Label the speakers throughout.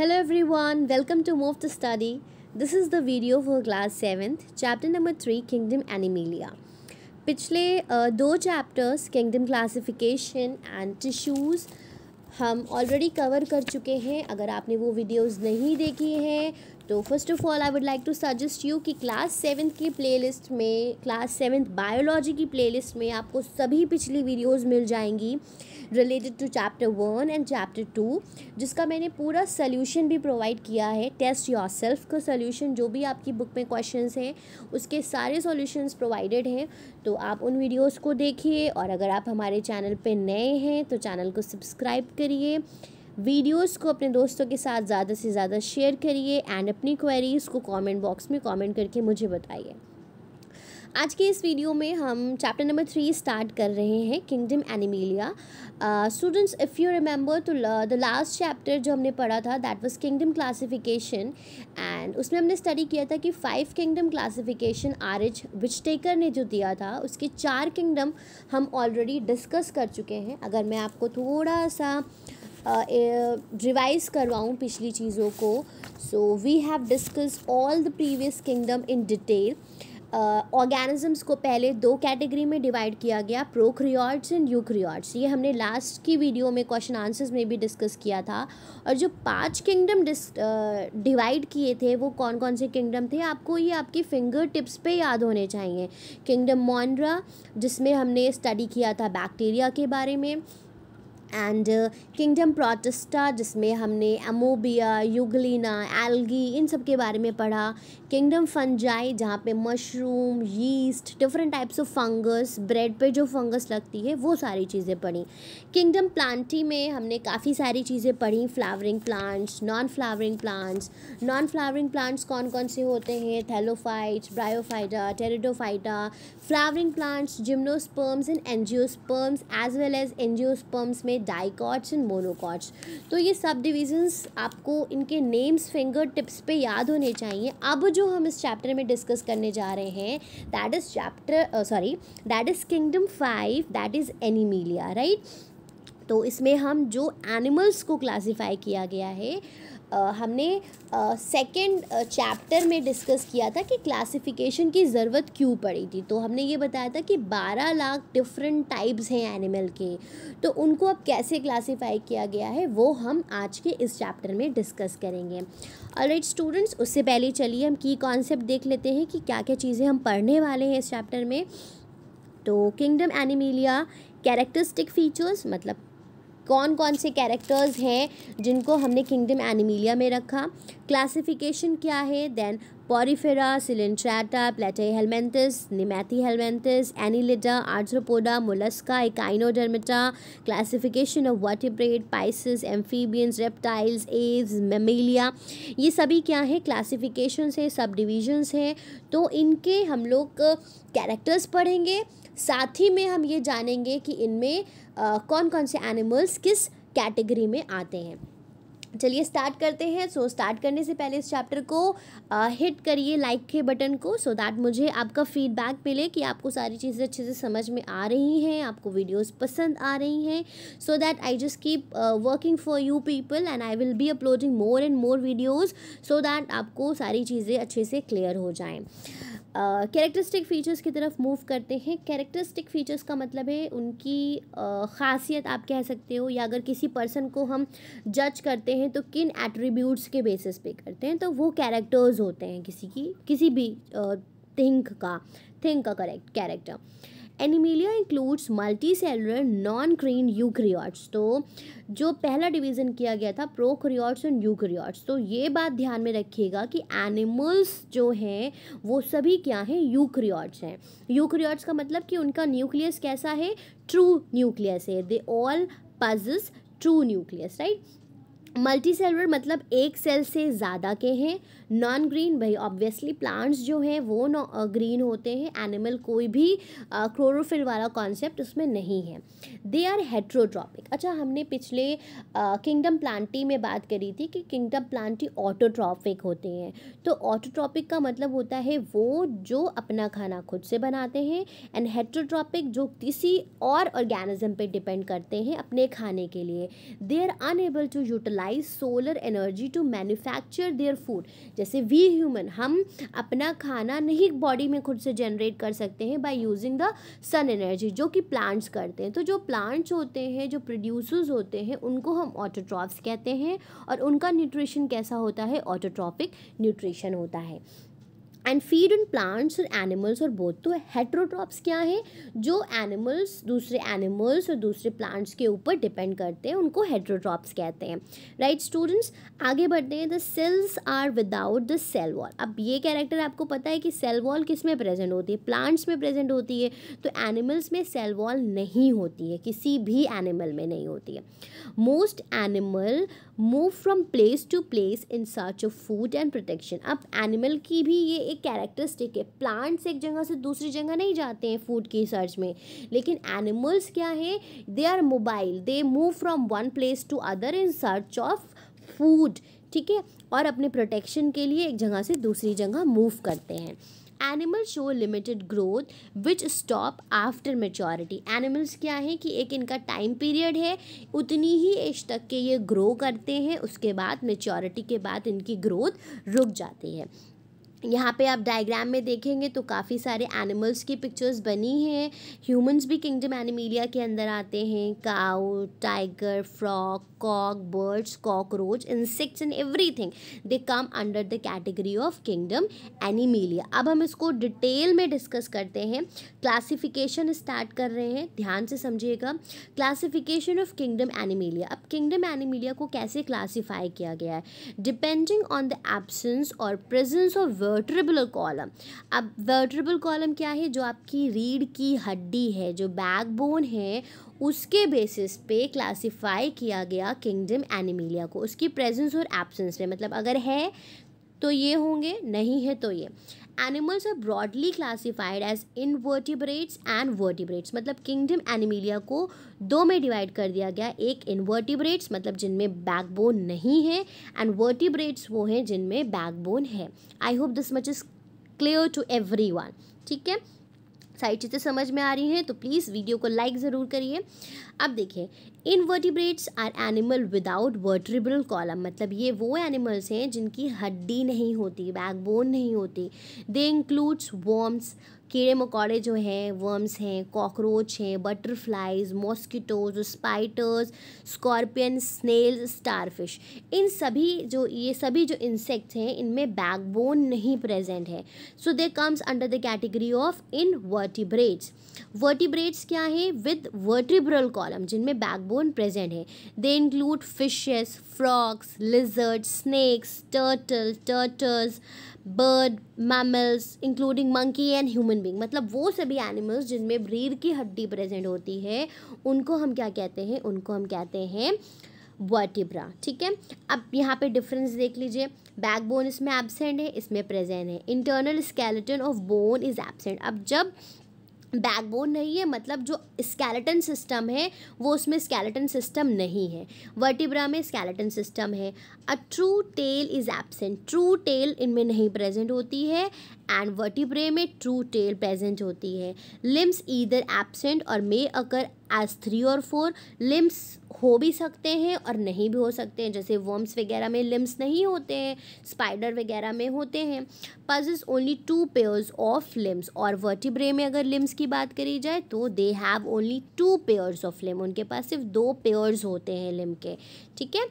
Speaker 1: hello everyone welcome to move the study this is the video for class seventh chapter number three kingdom animalia पिछले दो chapters kingdom classification and tissues हम already cover कर चुके हैं अगर आपने वो वीडियोज़ नहीं देखी हैं तो first of all I would like to suggest you कि क्लास सेवन्थ की प्लेलिस्ट में क्लास सेवन्थ बायोलॉजी की प्लेलिस्ट में आपको सभी पिछली वीडियोस मिल जाएंगी related to chapter one and chapter two जिसका मैंने पूरा सोल्यूशन भी प्रोवाइड किया है टेस्ट योर सेल्फ का सोल्यूशन जो भी आपकी बुक में क्वेश्चन हैं उसके सारे सोल्यूशंस प्रोवाइडेड हैं तो आप उन वीडियोज़ को देखिए और अगर आप हमारे चैनल पर नए हैं तो चैनल को सब्सक्राइब करिए वीडियोस को अपने दोस्तों के साथ ज़्यादा से ज़्यादा शेयर करिए एंड अपनी क्वेरीज़ को कमेंट बॉक्स में कमेंट करके मुझे बताइए आज के इस वीडियो में हम चैप्टर नंबर थ्री स्टार्ट कर रहे हैं kingdom animalia students if you remember to the last chapter जो हमने पढ़ा था that was kingdom classification and उसमें हमने स्टडी किया था कि five kingdom classification R H Whittaker ने जो दिया था उसके चार किंगडम हम ऑलरेडी डिस्कस कर चुके हैं अगर मैं आपको थोड़ा सा uh, रिवाइज करवाऊँ पिछली चीज़ों को so we have discuss all the previous kingdom in detail organisms को पहले दो कैटेगरी में डिवाइड किया गया प्रोक्रियॉर्ड्स एंड यूक्रियॉर्ड्स ये हमने लास्ट की वीडियो में क्वेश्चन आंसर्स में भी डिस्कस किया था और जो पांच किंगडम डिवाइड किए थे वो कौन कौन से किंगडम थे आपको ये आपकी फिंगर टिप्स पे याद होने चाहिए किंगडम मॉन्ड्रा जिसमें हमने स्टडी किया था बैक्टीरिया के बारे में एंड किंगडम प्रोटेस्टा जिसमें हमने एमोबिया युगलिना एल्गी इन सब के बारे में पढ़ा किंगडम फंजाई जहाँ पे mushroom yeast different types of fungus bread पे जो फंगस लगती है वो सारी चीज़ें पढ़ी किंगडम प्लांटी में हमने काफ़ी सारी चीज़ें पढ़ी flowering plants non flowering plants non flowering plants कौन कौन से होते हैं thallophytes bryophyta pteridophyta flowering plants gymnosperms and angiosperms as well as angiosperms में डाइकॉट्स एंड मोनोकॉट्स तो ये सब डिविजन्स आपको इनके नेम्स फिंगर टिप्स पे याद होने चाहिए अब जो हम इस चैप्टर में डिस्कस करने जा रहे हैं that is chapter sorry that is kingdom five that is animalia right तो इसमें हम जो एनिमल्स को क्लासिफाई किया गया है हमने सेकेंड चैप्टर में डिस्कस किया था कि क्लासिफिकेशन की ज़रूरत क्यों पड़ी थी तो हमने ये बताया था कि 12 लाख डिफरेंट टाइप्स हैं एनिमल के तो उनको अब कैसे क्लासिफाई किया गया है वो हम आज के इस चैप्टर में डिस्कस करेंगे ऑलराइट स्टूडेंट्स उससे पहले चलिए हम की कॉन्सेप्ट देख लेते हैं कि क्या क्या चीज़ें हम पढ़ने वाले हैं इस चैप्टर में तो किंगडम एनिमिलिया कैरेक्टरिस्टिक फीचर्स मतलब कौन कौन से कैरेक्टर्स हैं जिनको हमने किंगडम एनिमिलिया में रखा क्लासिफिकेशन क्या है then porifera coelenterata platyhelminthes nemathelminthes annelida arthropoda mollusca echinodermata classification of vertebrata pisces amphibians reptiles aves mammalia ये सभी क्या है क्लासिफिकेशन है सब डिविजन्स हैं तो इनके हम लोग कैरेक्टर्स पढ़ेंगे साथ ही में हम ये जानेंगे कि इनमें कौन कौन से एनिमल्स किस कैटेगरी में आते हैं चलिए स्टार्ट करते हैं सो so, स्टार्ट करने से पहले इस चैप्टर को आ, हिट करिए लाइक के बटन को सो so दैट मुझे आपका फीडबैक मिले कि आपको सारी चीज़ें अच्छे से समझ में आ रही हैं आपको वीडियोस पसंद आ रही हैं so that I just keep working for you people and I will be uploading more and more videos so that आपको सारी चीज़ें अच्छे से क्लियर हो जाएँ कैरेक्टरिस्टिक फ़ीचर्स की तरफ मूव करते हैं कैरेक्टरिस्टिक फ़ीचर्स का मतलब है उनकी uh, ख़ासियत आप कह सकते हो या अगर किसी पर्सन को हम जज करते हैं तो किन एट्रीब्यूट्स के बेसिस पे करते हैं तो वो कैरेक्टर्स होते हैं किसी की किसी भी थिंक uh, का थिंक का correct character animalia includes multi cellular non green eukaryotes तो जो पहला डिवीज़न किया गया था क्रियाट्स एंड यूक्रियॉट्स तो ये बात ध्यान में रखिएगा कि एनिमल्स जो हैं वो सभी क्या हैं यूक्रियॉट्स हैं यूक्रियॉट्स का मतलब कि उनका न्यूक्लियस कैसा है ट्रू न्यूक्लियस है they all possess true nucleus right multi cellular मतलब एक सेल से ज़्यादा के हैं नॉन ग्रीन भाई ऑब्वियसली प्लांट्स जो हैं वो नॉ ग्रीन होते हैं एनिमल कोई भी क्लोरोफिल वाला कॉन्सेप्ट उसमें नहीं है दे आर हेट्रोट्रॉपिक अच्छा हमने पिछले किंगडम प्लांटी में बात करी थी कि किंगडम प्लांटी ऑटोट्रॉपिक होते हैं तो ऑटोट्रॉपिक का मतलब होता है वो जो अपना खाना खुद से बनाते हैं एंड हेट्रोट्रॉपिक जो किसी और ऑर्गेनिज्म पर डिपेंड करते हैं अपने खाने के लिए they are unable to utilize utilize solar energy to manufacture their food जैसे वी ह्यूमन हम अपना खाना नहीं बॉडी में खुद से जनरेट कर सकते हैं by using the sun energy जो कि प्लांट्स करते हैं तो जो प्लांट्स होते हैं जो प्रोड्यूसर्स होते हैं उनको हम ऑटोट्रॉफ्स कहते हैं और उनका न्यूट्रिशन कैसा होता है ऑटोट्रॉपिक न्यूट्रिशन होता है एंड फीड इन प्लांट्स और एनिमल्स और बोथ तो हेट्रोट्रॉप्स क्या है जो एनिमल्स दूसरे एनिमल्स और दूसरे प्लांट्स के ऊपर डिपेंड करते हैं उनको हेट्रोट्रॉप्स कहते हैं राइट स्टूडेंट्स आगे बढ़ते हैं the cells are without the cell wall अब ये कैरेक्टर आपको पता है कि सेल वॉल किस में प्रेजेंट होती है प्लांट्स में प्रेजेंट होती है तो एनिमल्स में सेल वॉल नहीं होती है किसी भी एनिमल में नहीं होती है most animal move from place to place in search of food and protection अब एनिमल की भी ये एक कैरेक्टरिस्टिक है प्लांट्स एक जगह से दूसरी जगह नहीं जाते हैं फूड की सर्च में लेकिन एनिमल्स क्या है they are mobile they move from one place to other in search of food ठीक है और अपने प्रोटेक्शन के लिए एक जगह से दूसरी जगह मूव करते हैं animal show limited growth which stop after maturity animals क्या है कि एक इनका टाइम पीरियड है उतनी ही एज तक के ये ग्रो करते हैं उसके बाद मेचोरिटी के बाद इनकी ग्रोथ रुक जाती है यहाँ पे आप डायग्राम में देखेंगे तो काफ़ी सारे एनिमल्स की पिक्चर्स बनी हैं ह्यूमंस भी किंगडम एनिमीलिया के अंदर आते हैं cow tiger frog cock birds cockroach insects and everything they come under the category of kingdom animalia अब हम इसको डिटेल में डिस्कस करते हैं क्लासिफिकेशन स्टार्ट कर रहे हैं ध्यान से समझिएगा क्लासिफिकेशन ऑफ किंगडम एनिमीलिया अब किंगडम एनिमीलिया को कैसे क्लासीफाई किया गया है डिपेंडिंग ऑन द एबसेंस और प्रेजेंस ऑफ वर्ट्रिबुलर कॉलम अब वर्ट्रिबल कॉलम क्या है जो आपकी रीढ़ की हड्डी है जो बैकबोन है उसके बेसिस पे क्लासिफाई किया गया किंगडम एनिमिलिया को उसकी प्रेजेंस और एब्सेंस में मतलब अगर है तो ये होंगे नहीं है तो ये animals are broadly classified as invertebrates and vertebrates मतलब किंगडम एनिमिलिया को दो में डिवाइड कर दिया गया एक इनवर्टिब्रेट्स मतलब जिनमें बैकबोन नहीं है एंड वर्टिब्रेट्स वो हैं जिनमें बैकबोन है I hope this much is clear to every ठीक है सारी चीज़ें समझ में आ रही हैं तो प्लीज़ वीडियो को लाइक ज़रूर करिए अब देखें invertebrates are animal without vertebral column मतलब ये वो एनिमल्स हैं जिनकी हड्डी नहीं होती बैकबोन नहीं होती दे इंक्लूड्स वर्म्स कीड़े मकोड़े जो हैं वर्म्स हैं कॉकरोच हैं butterflies mosquitoes spiders scorpion snail starfish इन सभी जो ये सभी जो इंसेक्ट्स हैं इनमें बैकबोन नहीं प्रेजेंट है so they comes under the category of invertebrates vertebrates क्या है विद वर्टिब्रल कॉलम कॉलम जिनमें बैकबोन प्रेजेंट है they include fishes frogs lizard snakes turtle turtles bird mammals including monkey and human being मतलब वो सभी animals जिनमें breed की हड्डी प्रेजेंट होती है उनको हम क्या कहते हैं उनको हम कहते हैं वर्टिब्रा ठीक है अब यहाँ पे डिफरेंस देख लीजिए बैकबोन इसमें एबसेंट है इसमें प्रेजेंट है internal skeleton of bone is absent अब जब बैकबोन नहीं है मतलब जो स्केलेटन सिस्टम है वो उसमें स्केलेटन सिस्टम नहीं है वर्टिब्रा में स्केलेटन सिस्टम है a true tail is absent true tail इनमें नहीं प्रेजेंट होती है एंड वर्टिब्रे में ट्रू टेल प्रेजेंट होती है लिम्स ईदर एबसेंट और मे अकर एज थ्री और फोर लिम्स हो भी सकते हैं और नहीं भी हो सकते हैं जैसे वर्म्स वगैरह में लिम्स नहीं होते हैं स्पाइडर वगैरह में होते हैं is only two pairs of limbs और वर्टिब्रे में अगर लिम्स की बात करी जाए तो they have only two pairs of limb उनके पास सिर्फ दो पेयर्स होते हैं लिम के ठीक है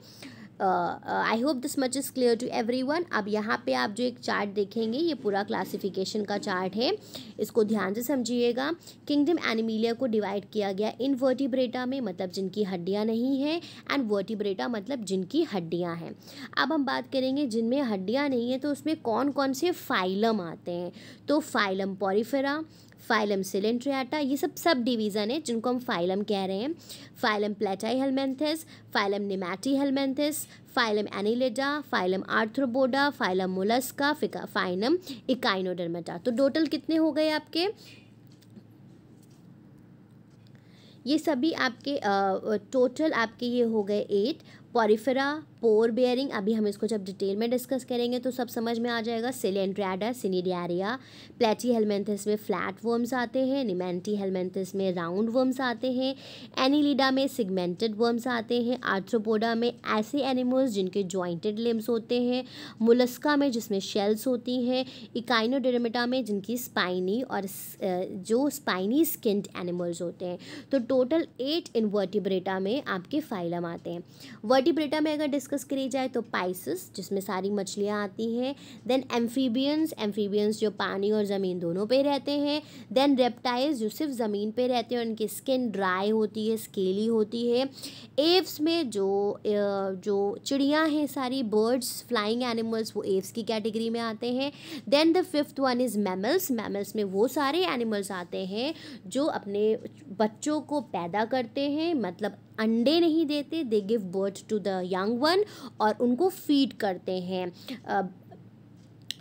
Speaker 1: I hope this much is clear to everyone अब यहाँ पे आप जो एक चार्ट देखेंगे ये पूरा क्लासिफिकेशन का चार्ट है इसको ध्यान से समझिएगा किंगडम एनिमिलिया को डिवाइड किया गया इन वर्टिब्रेटा में मतलब जिनकी हड्डियाँ नहीं हैं एंड वर्टिब्रेटा मतलब जिनकी हड्डियाँ हैं अब हम बात करेंगे जिनमें हड्डियाँ नहीं हैं तो उसमें कौन कौन से फाइलम आते हैं तो फाइलम पॉरीफेरा फाइलम सिलेंट्रियाटा ये सब सब डिवीज़न है जिनको हम फाइलम कह रहे हैं phylum platyhelminthes phylum nemathelminthes phylum annelida phylum arthropoda phylum mollusca फिका फाइनम इकाइनोडर्मेटा तो टोटल कितने हो गए आपके ये सभी आपके टोटल आपके ये हो गए एट पॉरीफेरा पोर बेयरिंग अभी हम इसको जब डिटेल में डिस्कस करेंगे तो सब समझ में आ जाएगा सिलेंड्रियाडा सिनीडियारिया प्लेटी हेलमेंथिस में फ्लैट वर्म्स आते हैं निमेंटी हेलमेंथिस में राउंड वर्म्स आते हैं एनीलिडा में सिगमेंटेड वर्म्स आते हैं आर्थ्रोपोडा में ऐसे एनिमल्स जिनके जॉइंटेड लिम्स होते हैं मुलस्का में जिसमें शेल्स होती हैं इकाइनोडेरमेटा में जिनकी स्पाइनी और जो स्पाइनी स्किन्ड एनिमल्स होते हैं तो टोटल एट इनवर्टिब्रेटा में आपके फाइलम आते हैं वर्टिब्रेटा में अगर डिस्कस करी जाए तो पाइसिस जिसमें सारी मछलियाँ आती हैं देन एम्फीबियंस एम्फीबियंस जो पानी और ज़मीन दोनों पे रहते हैं देन रेप्टाइल्स जो सिर्फ ज़मीन पे रहते हैं उनकी स्किन ड्राई होती है स्केली होती है एव्स में जो जो चिड़ियाँ हैं सारी बर्ड्स फ्लाइंग एनिमल्स वो एव्स की कैटेगरी में आते हैं then the fifth one is mammals mammals में वो सारे एनिमल्स आते हैं जो अपने बच्चों को पैदा करते हैं मतलब अंडे नहीं देते they give birth to the young one और उनको फीड करते हैं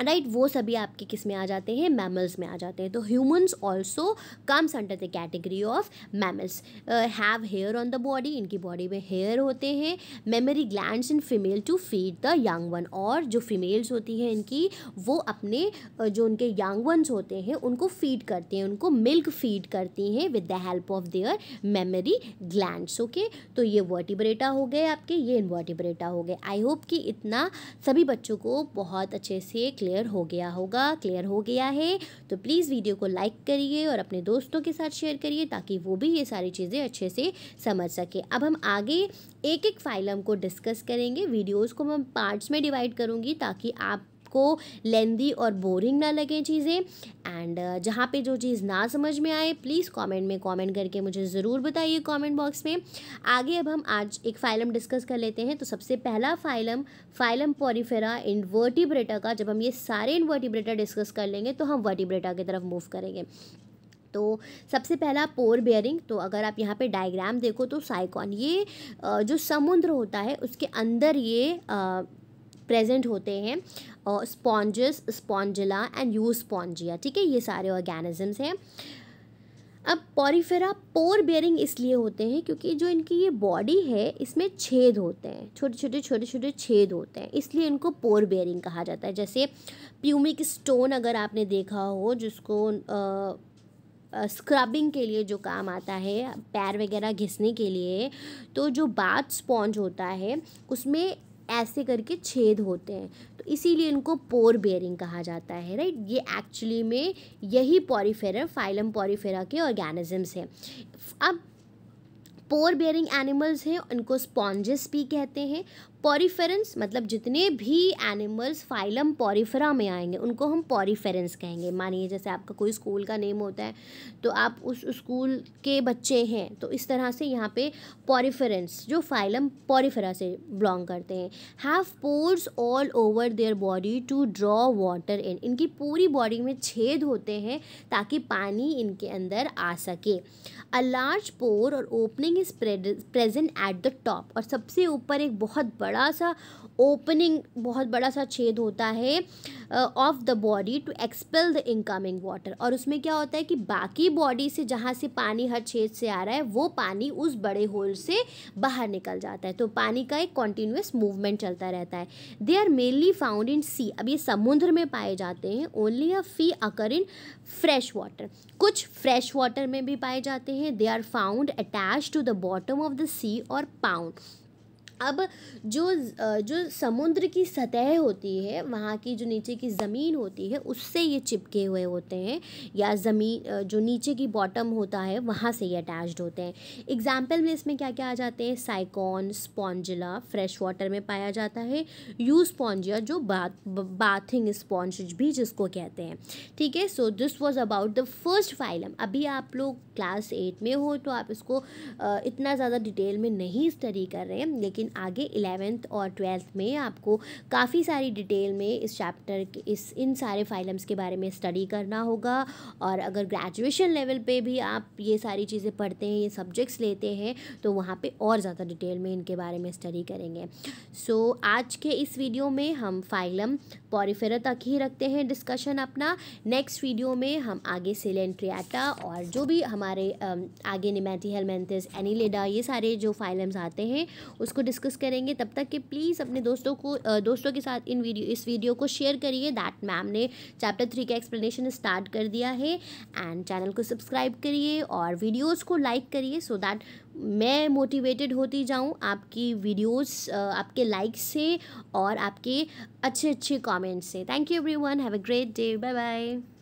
Speaker 1: राइट वो सभी आपके किस में आ जाते हैं मैमल्स में आ जाते हैं तो humans also comes under the category of mammals have hair on the body इनकी बॉडी में हेयर होते हैं mammary gland in female to feed the young one और जो फीमेल्स होती हैं इनकी वो अपने uh, जो उनके यंग वंस होते हैं उनको फीड करते हैं उनको मिल्क फीड करती हैं with the help of their mammary gland okay तो ये वर्टिब्रेटा हो गए आपके ये इनवर्टिब्रेटा हो गए आई होप कि इतना सभी बच्चों को बहुत अच्छे से क्लियर क्लियर हो गया होगा क्लियर हो गया है तो प्लीज़ वीडियो को लाइक करिए और अपने दोस्तों के साथ शेयर करिए ताकि वो भी ये सारी चीज़ें अच्छे से समझ सके अब हम आगे एक एक फाइलम को डिस्कस करेंगे वीडियोज़ को मैं पार्ट्स में डिवाइड करूँगी ताकि आप आपको लेंदी और बोरिंग ना लगे चीज़ें एंड जहाँ पे जो चीज़ ना समझ में आए प्लीज़ कमेंट में कमेंट करके मुझे ज़रूर बताइए कमेंट बॉक्स में आगे अब हम आज एक फाइलम डिस्कस कर लेते हैं तो सबसे पहला फाइलम फाइलम पॉरीफेरा इन्वर्टिब्रेटा का जब हम ये सारे इन्वर्टिब्रेटा डिस्कस कर लेंगे तो हम वर्टिब्रेटा की तरफ मूव करेंगे तो सबसे पहला पोर बेयरिंग तो अगर आप यहाँ पे डायग्राम देखो तो साइकॉन ये जो समुद्र होता है उसके अंदर ये प्रेजेंट होते हैं sponges spongilla and euspongia ठीक है ये सारे ऑर्गेनिजम्स हैं अब पॉरीफेरा पोर बेयरिंग इसलिए होते हैं क्योंकि जो इनकी ये बॉडी है इसमें छेद होते हैं छोटे छोटे छोटे छोटे छेद होते हैं इसलिए इनको पोर बेयरिंग कहा जाता है जैसे प्यूमिक स्टोन अगर आपने देखा हो जिसको आ, स्क्रबिंग के लिए जो काम आता है पैर वगैरह घिसने के लिए तो जो बाथ स्पॉन्ज होता है उसमें ऐसे करके छेद होते हैं तो इसीलिए इनको पोर बेयरिंग कहा जाता है राइट ये एक्चुअली में यही पॉरीफेरा फाइलम पॉरीफेरा के ऑर्गेनिजम्स हैं अब पोर बेयरिंग एनिमल्स हैं उनको स्पॉन्जेस भी कहते हैं पॉरीफेरेंस मतलब जितने भी एनिमल्स फाइलम पॉरीफेरा में आएंगे उनको हम पॉरीफेरेंस कहेंगे मानिए जैसे आपका कोई स्कूल का नेम होता है तो आप उस स्कूल के बच्चे हैं तो इस तरह से यहाँ पे पॉरीफेरेंस जो फाइलम पॉरीफेरा से बिलोंग करते हैं have pores all over their body to draw water in इनकी पूरी बॉडी में छेद होते हैं ताकि पानी इनके अंदर आ सके अ large pore or opening is present at the top और सबसे ऊपर एक बहुत बड़ा सा ओपनिंग बहुत बड़ा सा छेद होता है of the body to expel the incoming water और उसमें क्या होता है कि बाकी बॉडी से जहाँ से पानी हर छेद से आ रहा है वो पानी उस बड़े होल से बाहर निकल जाता है तो पानी का एक कॉन्टिन्यूस मूवमेंट चलता रहता है they are mainly found in sea अब ये समुद्र में पाए जाते हैं only a few occur in fresh water कुछ फ्रेश वाटर में भी पाए जाते हैं they are found attached to the bottom of the sea or pond अब जो जो समुद्र की सतह होती है वहाँ की जो नीचे की ज़मीन होती है उससे ये चिपके हुए होते हैं या ज़मीन जो नीचे की बॉटम होता है वहाँ से ये अटैच्ड होते हैं एग्जाम्पल में इसमें क्या क्या आ जाते हैं साइकॉन स्पॉन्जिला फ्रेश वाटर में पाया जाता है यू स्पॉन्जिया जो बाथ बाथिंग स्पॉन्ज भी जिसको कहते हैं ठीक है so this was about the first phylum अभी आप लोग क्लास एट में हो तो आप इसको इतना ज़्यादा डिटेल में नहीं स्टडी कर रहे हैं लेकिन लेकिन आगे इलेवेंथ और ट्वेल्थ में आपको काफ़ी सारी डिटेल में इस चैप्टर के इस इन सारे फाइलम्स के बारे में स्टडी करना होगा और अगर ग्रेजुएशन लेवल पे भी आप ये सारी चीज़ें पढ़ते हैं ये सब्जेक्ट्स लेते हैं तो वहाँ पे और ज़्यादा डिटेल में इनके बारे में स्टडी करेंगे सो so, आज के इस वीडियो में हम फाइलम पॉरीफेर तक ही रखते हैं डिस्कशन अपना नेक्स्ट वीडियो में हम आगे सिलेंट्रियाटा और जो भी हमारे आगे निमेटी हेलमेंथिस एनिलेडा ये सारे जो फाइलम्स आते हैं उसको डिस्कस डिस्कस करेंगे तब तक कि प्लीज़ अपने दोस्तों को दोस्तों के साथ इन वीडियो इस वीडियो को शेयर करिए दैट मैम ने चैप्टर थ्री का एक्सप्लेनेशन स्टार्ट कर दिया है एंड चैनल को सब्सक्राइब करिए और वीडियोज़ को लाइक करिए सो दैट मैं मोटिवेटेड होती जाऊँ आपकी वीडियोज़ आपके लाइक से और आपके अच्छे अच्छे कॉमेंट्स से thank you one have a great day bye bye